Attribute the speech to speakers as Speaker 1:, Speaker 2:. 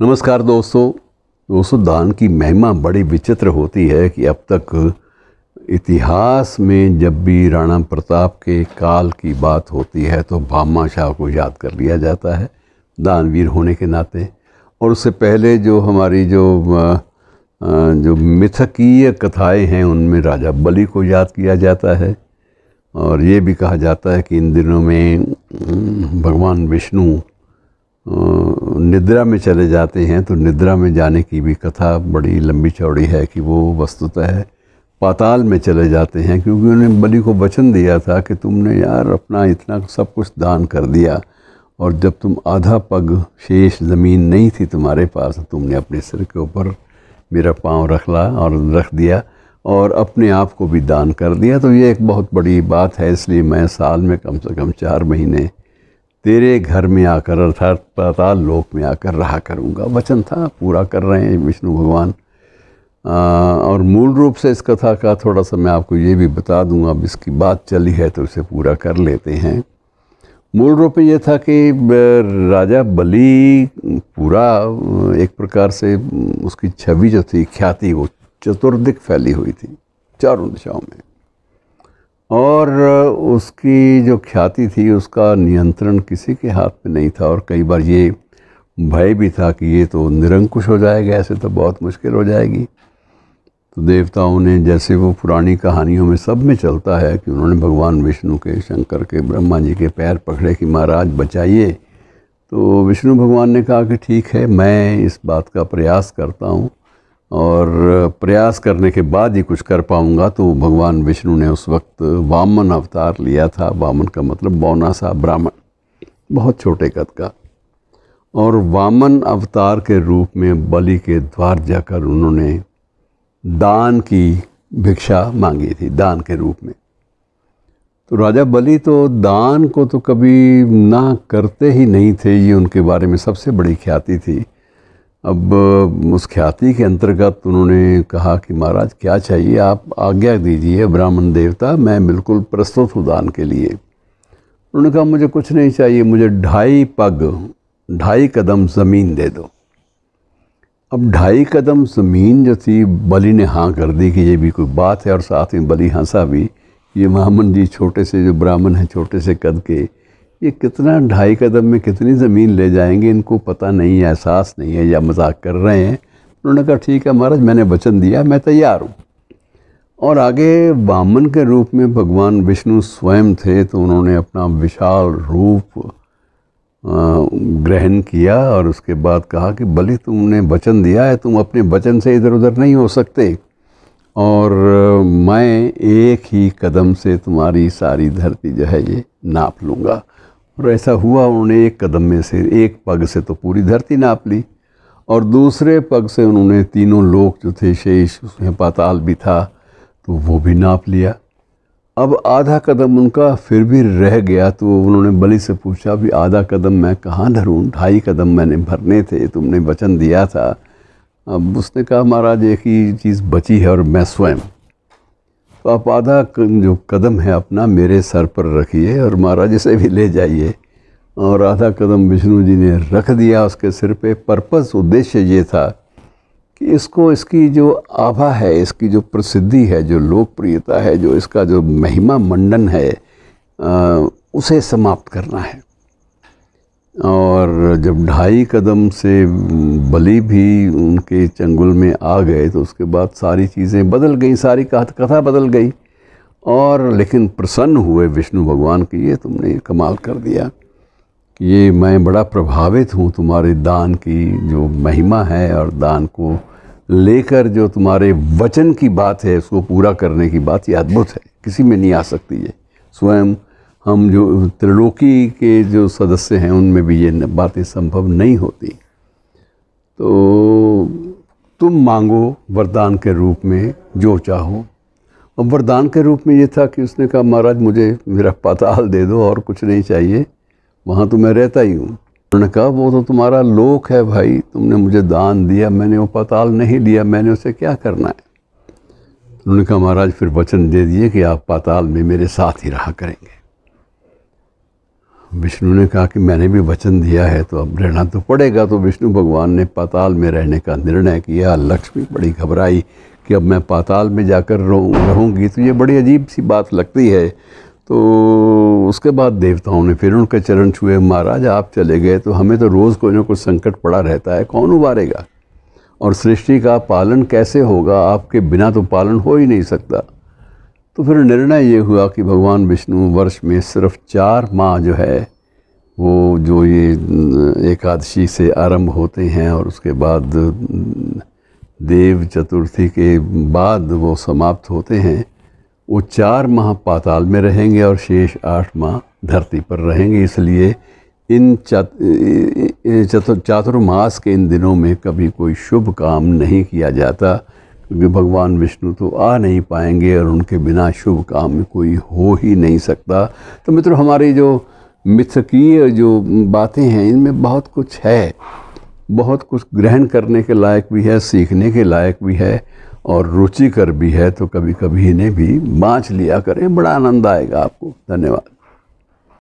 Speaker 1: नमस्कार दोस्तों दोस्तों दान की महिमा बड़ी विचित्र होती है कि अब तक इतिहास में जब भी राणा प्रताप के काल की बात होती है तो भामा शाह को याद कर लिया जाता है दानवीर होने के नाते और उससे पहले जो हमारी जो जो मिथकीय कथाएं हैं उनमें राजा बलि को याद किया जाता है और ये भी कहा जाता है कि इन दिनों में भगवान विष्णु निद्रा में चले जाते हैं तो निद्रा में जाने की भी कथा बड़ी लंबी चौड़ी है कि वो वस्तुतः पाताल में चले जाते हैं क्योंकि उन्हें बलि को वचन दिया था कि तुमने यार अपना इतना सब कुछ दान कर दिया और जब तुम आधा पग शेष ज़मीन नहीं थी तुम्हारे पास तो तुमने अपने सिर के ऊपर मेरा पाँव ला और रख दिया और अपने आप को भी दान कर दिया तो ये एक बहुत बड़ी बात है इसलिए मैं साल में कम से कम चार महीने तेरे घर में आकर अर्थात पाताल लोक में आकर रहा करूँगा वचन था पूरा कर रहे हैं विष्णु भगवान आ, और मूल रूप से इस कथा का थोड़ा सा मैं आपको ये भी बता दूँगा अब इसकी बात चली है तो इसे पूरा कर लेते हैं मूल रूप में यह था कि राजा बलि पूरा एक प्रकार से उसकी छवि जो थी ख्याति वो चतुर्दिक फैली हुई थी चारों दिशाओं में और उसकी जो ख्याति थी उसका नियंत्रण किसी के हाथ में नहीं था और कई बार ये भय भी था कि ये तो निरंकुश हो जाएगा ऐसे तो बहुत मुश्किल हो जाएगी तो देवताओं ने जैसे वो पुरानी कहानियों में सब में चलता है कि उन्होंने भगवान विष्णु के शंकर के ब्रह्मा जी के पैर पकड़े कि महाराज बचाइए तो विष्णु भगवान ने कहा कि ठीक है मैं इस बात का प्रयास करता हूँ और प्रयास करने के बाद ही कुछ कर पाऊँगा तो भगवान विष्णु ने उस वक्त वामन अवतार लिया था वामन का मतलब बौना सा ब्राह्मण बहुत छोटे कद का और वामन अवतार के रूप में बलि के द्वार जाकर उन्होंने दान की भिक्षा मांगी थी दान के रूप में तो राजा बलि तो दान को तो कभी ना करते ही नहीं थे ये उनके बारे में सबसे बड़ी ख्याति थी अब उस ख्याति के अंतर्गत उन्होंने कहा कि महाराज क्या चाहिए आप आज्ञा दीजिए ब्राह्मण देवता मैं बिल्कुल प्रस्तुत हूँ दान के लिए उन्होंने कहा मुझे कुछ नहीं चाहिए मुझे ढाई पग ढाई कदम ज़मीन दे दो अब ढाई कदम ज़मीन जो थी बलि ने हाँ कर दी कि ये भी कोई बात है और साथ में बलि हंसा भी ये महामन जी छोटे से जो ब्राह्मण हैं छोटे से कद के ये कितना ढाई कदम में कितनी ज़मीन ले जाएंगे इनको पता नहीं है एहसास नहीं है या मजाक कर रहे हैं उन्होंने कहा ठीक है महाराज मैंने वचन दिया मैं तैयार हूँ और आगे वामन के रूप में भगवान विष्णु स्वयं थे तो उन्होंने अपना विशाल रूप ग्रहण किया और उसके बाद कहा कि भले तुमने वचन दिया है तुम अपने वचन से इधर उधर नहीं हो सकते और मैं एक ही कदम से तुम्हारी सारी धरती जो है ये नाप लूँगा और ऐसा हुआ उन्होंने एक कदम में से एक पग से तो पूरी धरती नाप ली और दूसरे पग से उन्होंने तीनों लोक जो थे शेष उसमें पाताल भी था तो वो भी नाप लिया अब आधा कदम उनका फिर भी रह गया तो उन्होंने बलि से पूछा भी आधा कदम मैं कहाँ धरूँ ढाई कदम मैंने भरने थे तुमने वचन दिया था अब उसने कहा महाराज एक ही चीज़ बची है और मैं स्वयं तो आप आधा जो कदम है अपना मेरे सर पर रखिए और महाराज से भी ले जाइए और आधा कदम विष्णु जी ने रख दिया उसके सिर पे पर्पस उद्देश्य ये था कि इसको इसकी जो आभा है इसकी जो प्रसिद्धि है जो लोकप्रियता है जो इसका जो महिमा मंडन है आ, उसे समाप्त करना है और जब ढाई कदम से बलि भी उनके चंगुल में आ गए तो उसके बाद सारी चीज़ें बदल गई सारी कथा बदल गई और लेकिन प्रसन्न हुए विष्णु भगवान की ये तुमने कमाल कर दिया कि ये मैं बड़ा प्रभावित हूँ तुम्हारे दान की जो महिमा है और दान को लेकर जो तुम्हारे वचन की बात है उसको पूरा करने की बात ये अद्भुत है किसी में नहीं आ सकती ये स्वयं हम जो त्रिलोकी के जो सदस्य हैं उनमें भी ये बातें संभव नहीं होती तो तुम मांगो वरदान के रूप में जो चाहो और वरदान के रूप में ये था कि उसने कहा महाराज मुझे मेरा पाताल दे दो और कुछ नहीं चाहिए वहाँ तो मैं रहता ही हूँ उन्होंने कहा वो तो तुम्हारा लोक है भाई तुमने मुझे दान दिया मैंने वो पाताल नहीं लिया मैंने उसे क्या करना है उन्होंने कहा महाराज फिर वचन दे दिए कि आप पाताल में मेरे साथ ही रहा करेंगे विष्णु ने कहा कि मैंने भी वचन दिया है तो अब रहना तो पड़ेगा तो विष्णु भगवान ने पाताल में रहने का निर्णय किया लक्ष्मी बड़ी घबराई कि अब मैं पाताल में जाकर रहूँगी तो ये बड़ी अजीब सी बात लगती है तो उसके बाद देवताओं ने फिर उनके चरण छुए महाराज आप चले गए तो हमें तो रोज़ कोई ना कोई संकट पड़ा रहता है कौन उबारेगा और सृष्टि का पालन कैसे होगा आपके बिना तो पालन हो ही नहीं सकता तो फिर निर्णय ये हुआ कि भगवान विष्णु वर्ष में सिर्फ चार माह जो है वो जो ये एकादशी से आरंभ होते हैं और उसके बाद देव चतुर्थी के बाद वो समाप्त होते हैं वो चार माह पाताल में रहेंगे और शेष आठ माह धरती पर रहेंगे इसलिए इन चत चतुर्मास के इन दिनों में कभी कोई शुभ काम नहीं किया जाता क्योंकि भगवान विष्णु तो आ नहीं पाएंगे और उनके बिना शुभ काम कोई हो ही नहीं सकता तो मित्रों हमारी जो मिथकीय जो बातें हैं इनमें बहुत कुछ है बहुत कुछ ग्रहण करने के लायक भी है सीखने के लायक भी है और रुचिकर भी है तो कभी कभी इन्हें भी बाँच लिया करें बड़ा आनंद आएगा आपको धन्यवाद